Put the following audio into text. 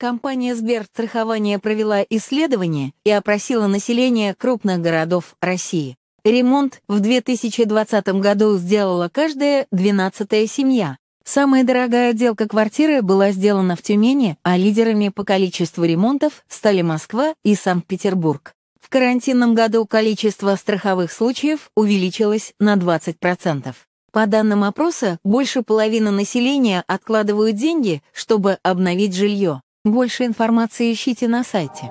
Компания Сберстрахования провела исследование и опросила население крупных городов России. Ремонт в 2020 году сделала каждая 12-я семья. Самая дорогая отделка квартиры была сделана в Тюмени, а лидерами по количеству ремонтов стали Москва и Санкт-Петербург. В карантинном году количество страховых случаев увеличилось на 20%. По данным опроса, больше половины населения откладывают деньги, чтобы обновить жилье. Больше информации ищите на сайте.